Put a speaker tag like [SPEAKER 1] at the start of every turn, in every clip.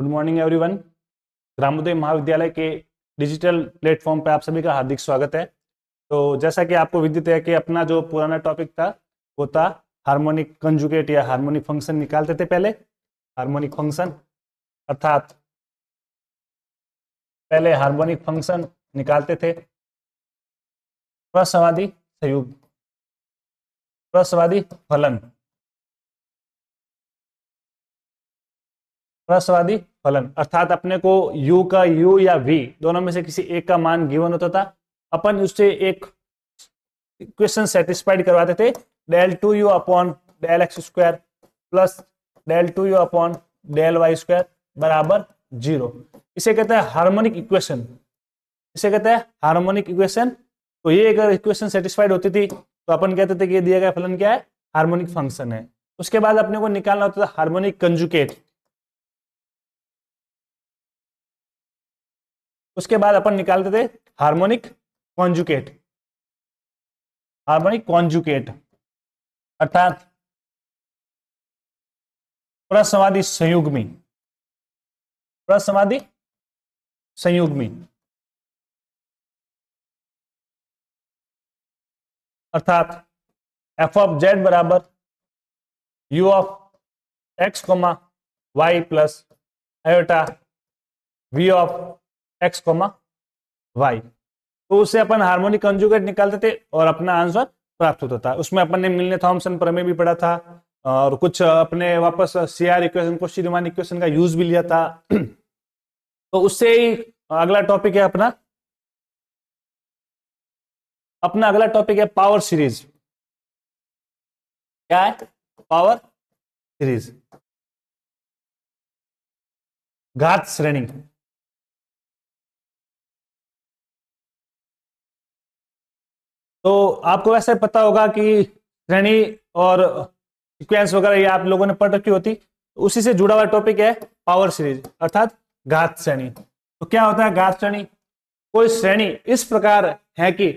[SPEAKER 1] good morning everyone ग्रामोदय महाविद्यालय के digital platform
[SPEAKER 2] पर आप सभी का हार्दिक स्वागत है तो जैसा कि आपको विदित है कि अपना जो पुराना टॉपिक था वो था हार्मोनिक कंजुगेट या हार्मोनिक फंक्शन निकालते थे पहले हार्मोनिक फंक्शन
[SPEAKER 1] अर्थात पहले हार्मोनिक फंक्शन निकालते थे प्रसवादी संयुग प्रसवादी फलन
[SPEAKER 2] ह्रस्वादी फलन अर्थात अपने को u का u या v दोनों में से किसी एक का मान गिवन होता था अपन उससे एक क्वेश्चन सेटिस्फाइड करवाते थे del two U upon del X square plus del two U upon del Y square बराबर जीरो इसे कहते हैं हार्मोनिक इक्वेशन इसे कहते हैं हार्मोनिक इक्वेशन तो ये अगर इक्वेशन सेटिस्फाइड होती थी तो अपन कहते थे कि ये दिया गया फलन
[SPEAKER 1] क्या है हार्मोनिक फंक्शन है उसके बाद अपने को निकालना होता था हार्मोनिक कंजुकेट उसके बाद अपन निकालते थे हार्मोनिक कॉन्जुकेट हार्मोनिक कॉन्जुकेट अर्थात प्रसमाधि संयुग्मी प्रसमाधि संयुग्मी अर्थात एफ ऑफ जेड बराबर U of X comma Y plus iota V of X comma Y
[SPEAKER 2] तो उससे अपन हार्मोनिक कंजुगेट निकालते थे और अपना आंसर प्राप्त होता था उसमें अपन ने मिलने थॉम्सन प्रमेय भी पढ़ा था और कुछ अपने वापस सी आर इक्वेशन को श्रीमान इक्वेशन का
[SPEAKER 1] यूज भी लिया था तो उससे ही अगला टॉपिक है अपना अपना अगला टॉपिक है पावर सीरीज क्या है पावर सीरीज घात श्रेणी तो आपको वैसे पता होगा कि श्रेणी
[SPEAKER 2] और सिक्वेंस वगैरह ये आप लोगों ने पढ़ रखी होती उसी से जुड़ा हुआ टॉपिक है पावर सीरीज अर्थात घात श्रेणी तो क्या होता है घात श्रेणी कोई श्रेणी इस प्रकार है कि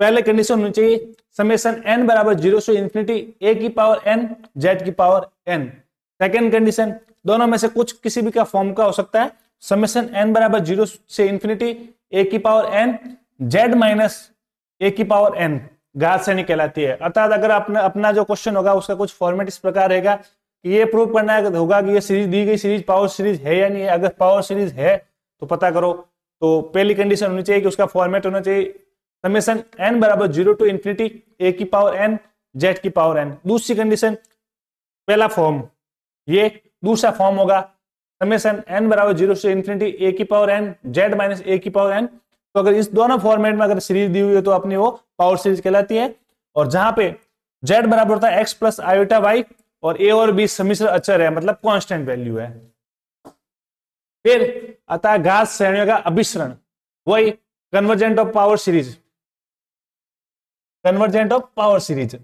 [SPEAKER 2] पहले कंडीशन होनी चाहिए समेसन एन बराबर जीरो से इन्फिनिटी ए की पावर एन जेड की पावर एन सेकेंड कंडीशन दोनों में से कुछ किसी भी का फॉर्म का हो सकता है समेसन एन बराबर जीरो से इन्फिनिटी ए की power N Z minus A की पावर एन घात श्रेणी कहलाती है अर्थात अगर अपना अपना जो क्वेश्चन होगा उसका कुछ फॉर्मेट इस प्रकार रहेगा कि ये प्रूव करना होगा कि ये सीरीज दी गई सीरीज पावर सीरीज है या नहीं अगर पावर सीरीज है तो पता करो तो पहली कंडीशन होनी चाहिए कि उसका फॉर्मेट होना चाहिए समेशन एन बराबर जीरो टू इन्फिनिटी ए की पावर एन जेड की पावर एन दूसरी कंडीशन पहला फॉर्म ये दूसरा फॉर्म होगा समेशन एन बराबर जीरो से इन्फिनिटी ए की power N Z minus A की पावर एन तो अगर इस दोनों फॉर्मेट में अगर सीरीज दी हुई है तो अपनी वो पावर सीरीज कहलाती है और जहां पे जेड बराबर होता है एक्स प्लस आयोटा वाई और ए और बी समिश्र अचर है मतलब कांस्टेंट वैल्यू है फिर आता है घास श्रेणियों का अभिश्रण वही
[SPEAKER 1] convergent of power series convergent of power series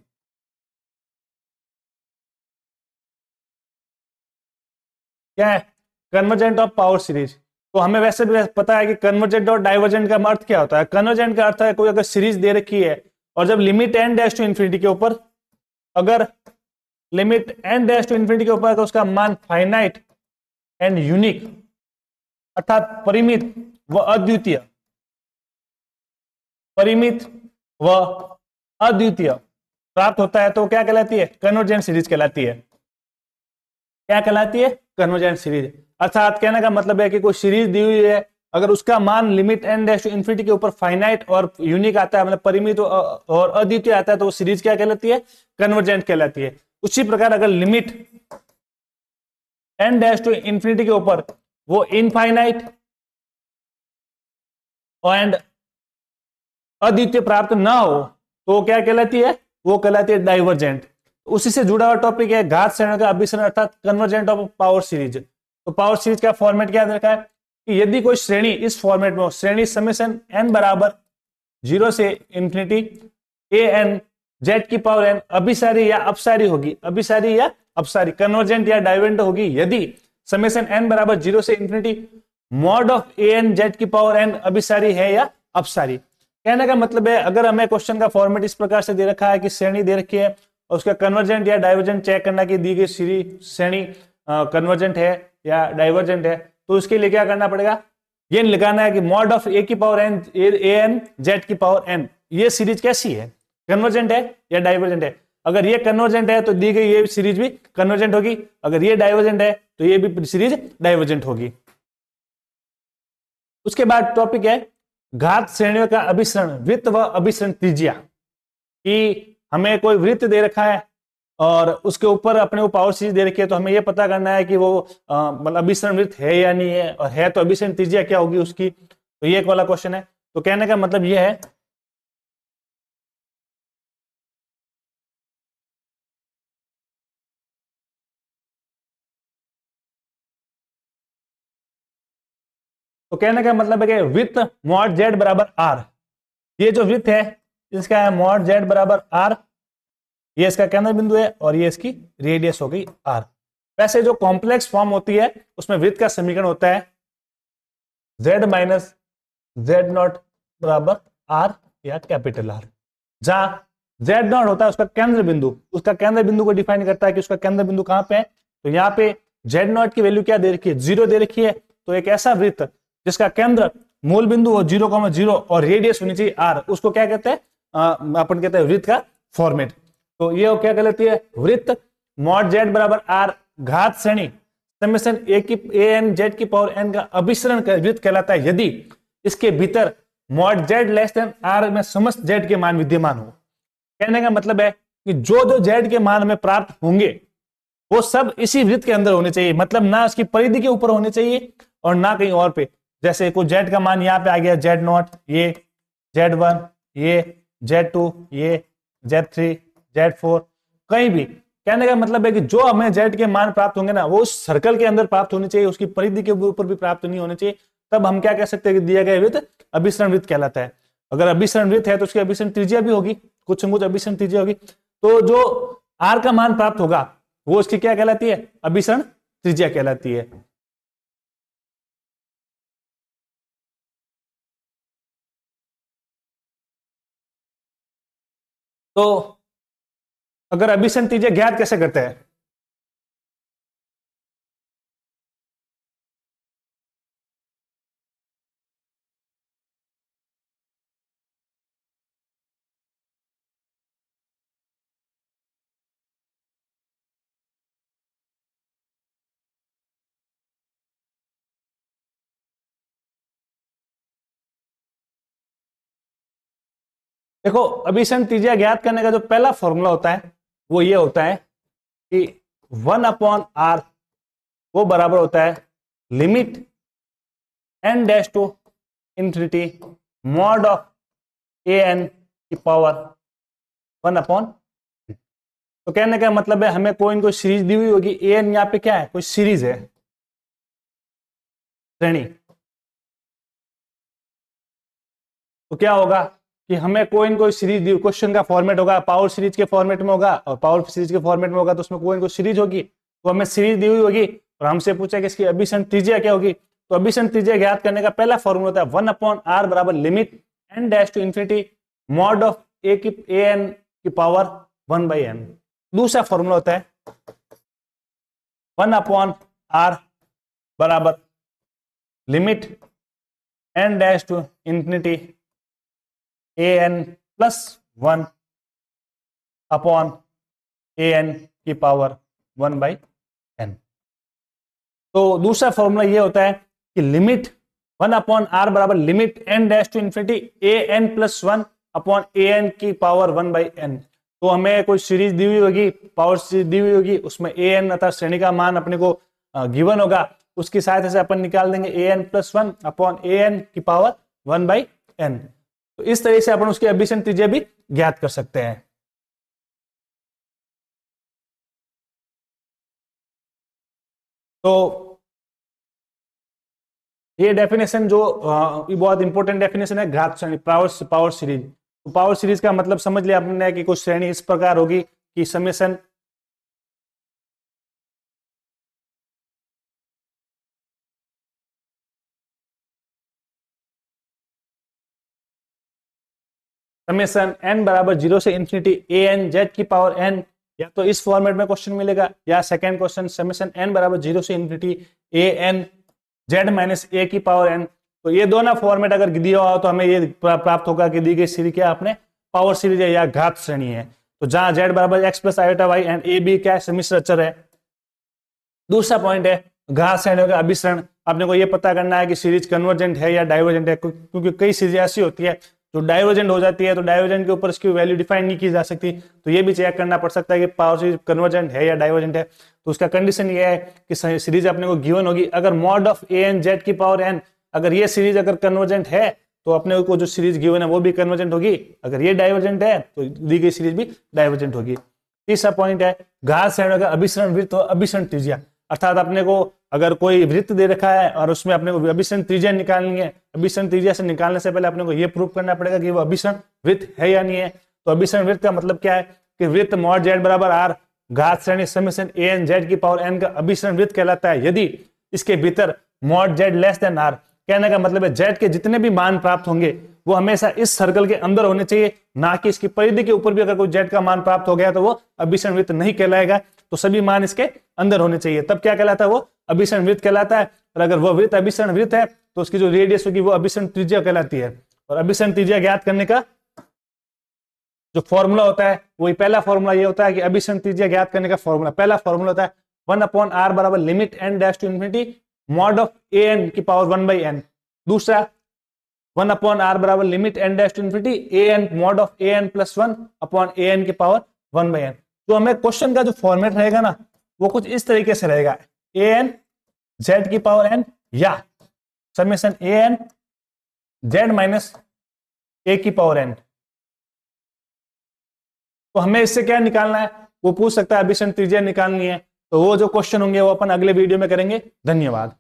[SPEAKER 1] क्या है कन्वर्जेंट ऑफ पावर सीरीज तो हमें वैसे भी पता है कि कन्वर्जेंट और डाइवर्जेंट का
[SPEAKER 2] अर्थ क्या होता है कन्वर्जेंट का अर्थ है कोई अगर सीरीज दे रखी है और जब limit N dash to infinity के ऊपर अगर limit N dash to infinity के ऊपर तो उसका मान फाइनाइट
[SPEAKER 1] एंड यूनिक अर्थात परिमित व अद्वितीय परिमित व अद्वितीय प्राप्त
[SPEAKER 2] होता है तो क्या कहलाती है कन्वर्जेंट सीरीज कहलाती है क्या कहलाती है कन्वर्जेंट सीरीज अर्थात कहने का मतलब है कि कोई सीरीज दी हुई है अगर उसका मान लिमिट एन डैश इन्फिनिटी के ऊपर फाइनाइट और यूनिक आता है मतलब परिमित और अद्वितीय आता है तो वो सीरीज क्या कहलाती है कन्वर्जेंट कहलाती है उसी प्रकार अगर limit N dash to infinity के ऊपर वो इनफाइनाइट एंड अद्वितीय प्राप्त ना हो तो क्या कहलाती है वो कहलाती है डाइवर्जेंट उसी से जुड़ा हुआ टॉपिक है घात संयोजन का अभिसरण अर्थात कन्वर्जेंट ऑफ पावर सीरीज तो पावर सीरीज का फॉर्मेट क्या रखा है कि यदि कोई श्रेणी इस फॉर्मेट में हो श्रेणी समेसन एन बराबर जीरो से इंफिनिटी ए एन जेड की पावर एन अभिसारी या अपसारी होगी अभिसारी या अपसारी कन्वर्जेंट या डाइवेंट होगी यदि समेशन एन बराबर जीरो से infinity mod of A N Z की पावर एन अभिसारी है या अपसारी कहने का मतलब है अगर हमें क्वेश्चन का फॉर्मेट इस प्रकार से दे रखा है कि श्रेणी दे रखी है और उसका कन्वर्जेंट या डाइवर्जेंट चेक करना कि दी गई सीरी श्रेणी कन्वर्जेंट है या डाइवर्जेंट है तो उसके लिए क्या करना पड़ेगा ये लिखाना है कि मॉड ऑफ ए की power N A N Z की पावर एन ये सीरीज कैसी है कन्वर्जेंट है या डाइवर्जेंट है अगर ये कन्वर्जेंट है तो दी गई ये सीरीज भी कन्वर्जेंट होगी अगर ये डाइवर्जेंट है तो ये भी सीरीज डाइवर्जेंट होगी उसके बाद टॉपिक है घात श्रेणियों का अभिसरण वित्त व अभिसरण त्रिज्या कि हमें कोई वृत्त दे रखा है और उसके ऊपर अपने वो पावर सीरीज दे रखी है तो हमें यह पता करना है कि वो मतलब अभिसरण वृत्त है या नहीं है और है तो अभिसरण त्रिज्या क्या होगी उसकी तो ये एक वाला क्वेश्चन है
[SPEAKER 1] तो कहने का मतलब ये है तो कहने का मतलब है कि वृत्त मॉड जेड बराबर आर ये जो वृत्त है इसका है मॉड जेड बराबर आर
[SPEAKER 2] ये इसका केंद्र बिंदु है और ये इसकी रेडियस हो गई आर वैसे जो कॉम्प्लेक्स फॉर्म होती है उसमें वृत्त का समीकरण होता है जेड माइनस जेड नॉट बराबर आर या कैपिटल आर जहां जेड नॉट होता है उसका केंद्र बिंदु उसका केंद्र बिंदु को डिफाइन करता है कि उसका केंद्र बिंदु कहां पे है तो यहां पे जेड नॉट की वैल्यू क्या दे रखी है जीरो दे रखी है तो एक ऐसा वृत्त जिसका केंद्र मूल बिंदु हो जीरो जीरो और रेडियस होनी चाहिए आर उसको क्या कहते हैं अपन कहते हैं वृत्त का फॉर्मेट तो ये क्या कह लेती है वृत्त मॉड जेड बराबर आर घात श्रेणी समेशन ए की ए एन जेड की पावर एन का अभिसरण वृत्त कहलाता है यदि इसके भीतर mod Z less than R में समस्त जेड के मान विद्यमान हो कहने का मतलब है कि जो जो जेड के मान में प्राप्त होंगे वो सब इसी वृत्त के अंदर होने चाहिए मतलब ना उसकी परिधि के ऊपर होने चाहिए और ना कहीं और पे जैसे कोई जेड का मान यहाँ पे आ गया जेड नॉट ये जेड वन ये जेड टू ये जेड थ्री जेड फोर कहीं भी कहने का मतलब है कि जो हमें जेड के मान प्राप्त होंगे ना वो उस सर्कल के अंदर प्राप्त होने चाहिए उसकी परिधि के ऊपर भी प्राप्त नहीं होने चाहिए तब हम क्या कह सकते हैं कि दिया गया वृत्त अभिसरण वृत्त कहलाता है अगर अभिसरण वृत्त है तो उसकी अभिसरण त्रिज्या भी होगी कुछ कुछ तो अभिसरण त्रिज्या होगी तो
[SPEAKER 1] जो आर का मान प्राप्त होगा वो उसकी क्या कहलाती है अभिसरण त्रिज्या कहलाती है तो अगर अभिसंध तीजे ज्ञात कैसे करते हैं देखो से तीजिया ज्ञात करने का जो पहला फॉर्मूला होता
[SPEAKER 2] है वो ये होता है कि वन अपॉन आर वो बराबर
[SPEAKER 1] होता है limit N dash to infinity mod of A N की पावर वन अपॉन तो कहने का मतलब है हमें कोई इनको सीरीज दी हुई होगी ए एन यहाँ पे क्या है कोई सीरीज है श्रेणी तो क्या होगा कि हमें कोई कोई सीरीज क्वेश्चन का फॉर्मेट होगा पावर सीरीज के फॉर्मेट में
[SPEAKER 2] होगा और पावर सीरीज के फॉर्मेट में होगा तो उसमें कोई कोई सीरीज होगी तो हमें सीरीज दी हुई होगी और हमसे पूछा कि इसकी अभिशन त्रिज्या क्या होगी तो अभिशन त्रिज्या ज्ञात करने का पहला फॉर्मूला होता है वन अपॉन आर बराबर limit N dash to infinity mod of A की ए एन की पावर वन बाई एन दूसरा फॉर्मूला होता है वन अपॉन आर
[SPEAKER 1] बराबर limit N dash to infinity A N plus one upon A N की power one by N
[SPEAKER 2] तो दूसरा formula ये होता है कि लिमिट वन अपॉन आर बराबर limit N dash to infinity A N plus one upon A N की power one by N तो हमें कोई सीरीज दी हुई होगी पावर सीरीज दी हुई होगी उसमें ए एन अर्थात श्रेणी का मान अपने को गिवन होगा उसकी सहायता से अपन निकाल देंगे A N plus one upon A N की पावर वन बाई
[SPEAKER 1] एन तो इस तरह से अपन उसकी एबिशन त्रिज्या भी ज्ञात कर सकते हैं तो ये डेफिनेशन जो ये बहुत इंपॉर्टेंट डेफिनेशन है
[SPEAKER 2] घात श्रेणी पावर पावर सीरीज तो पावर सीरीज का मतलब समझ लिया आपने कि कुछ श्रेणी इस प्रकार होगी
[SPEAKER 1] कि समेशन समेसन एन बराबर जीरो से इन्फिनिटी ए एन जेड की पावर
[SPEAKER 2] एन या तो इस फॉर्मेट में क्वेश्चन मिलेगा या सेकेंड क्वेश्चन समेसन एन बराबर जीरो से infinity A N Z minus A की पावर एन तो ये दोनों फॉर्मेट अगर दिया हो तो हमें ये प्राप्त होगा कि दी गई सीरीज क्या अपने पावर सीरीज है या घात श्रेणी है तो जहां जेड बराबर X plus iota Y and A B क्या सेमिस्ट्रक्चर है दूसरा पॉइंट है घात श्रेणी का अभिसरण आपने को ये पता करना है कि सीरीज कन्वर्जेंट है या डाइवर्जेंट है क्योंकि कई सीरीज ऐसी होती है जो तो डाइवर्जेंट हो जाती है तो डाइवर्जेंट के ऊपर इसकी वैल्यू डिफाइन नहीं की जा सकती तो ये भी चेक करना पड़ सकता है कि पावर सीरीज कन्वर्जेंट है या डाइवर्जेंट है तो उसका कंडीशन ये है कि सीरीज अपने को गिवन होगी अगर mod of A N Z की पावर एन अगर ये सीरीज अगर कन्वर्जेंट है तो अपने को जो सीरीज गिवन है वो भी कन्वर्जेंट होगी अगर ये डाइवर्जेंट है तो दी गई सीरीज भी डाइवर्जेंट होगी तीसरा पॉइंट है घास अभिसरण वृत्त अभिसरण त्रिज्या अर्थात अपने को अगर कोई वृत्त दे रखा है और उसमें अपने को अभिषण त्रिज्या निकालनी है अभिषण त्रिज्या से निकालने से पहले अपने को ये प्रूव करना पड़ेगा कि वो अभिषण वृत्त है या नहीं है तो अभिषण वृत्त का मतलब क्या है कि वृत्त मॉड जेड बराबर आर घात श्रेणी समीशन ए एन जेड की पावर एन का अभिषण वृत्त कहलाता है यदि इसके भीतर mod Z less than R कहने का मतलब है जेड के जितने भी मान प्राप्त होंगे वो हमेशा इस सर्कल के अंदर होने चाहिए ना कि इसकी परिधि के ऊपर भी अगर कोई जेड का मान प्राप्त हो गया तो वो अभिषण वृत्त नहीं कहलाएगा तो सभी मान इसके अंदर होने चाहिए तब क्या कहलाता है वो अभिषण वृत्त कहलाता है और अगर वह वृत्त अभिषण वृत्त है तो उसकी जो रेडियस होगी वो अभिषण त्रिज्या कहलाती है और अभिषण त्रिज्या ज्ञात करने का जो फॉर्मूला होता है वही पहला फॉर्मूला ये होता है कि अभिषण त्रिज्या ज्ञात करने का फॉर्मूला पहला फॉर्मूला होता है वन अपॉन आर बराबर limit N dash to infinity mod of A N की पावर वन बाई एन दूसरा वन अपॉन आर बराबर limit N dash to infinity A N mod of A N plus one upon A N की power one by N तो हमें question का जो format रहेगा ना वो कुछ इस तरीके से रहेगा ए एन
[SPEAKER 1] जेड की पावर एन या summation A N Z minus A की पावर एन तो हमें इससे क्या निकालना है वो पूछ सकता है अभिषण त्रिज्या निकालनी है तो वो जो क्वेश्चन होंगे वो अपन अगले वीडियो में करेंगे धन्यवाद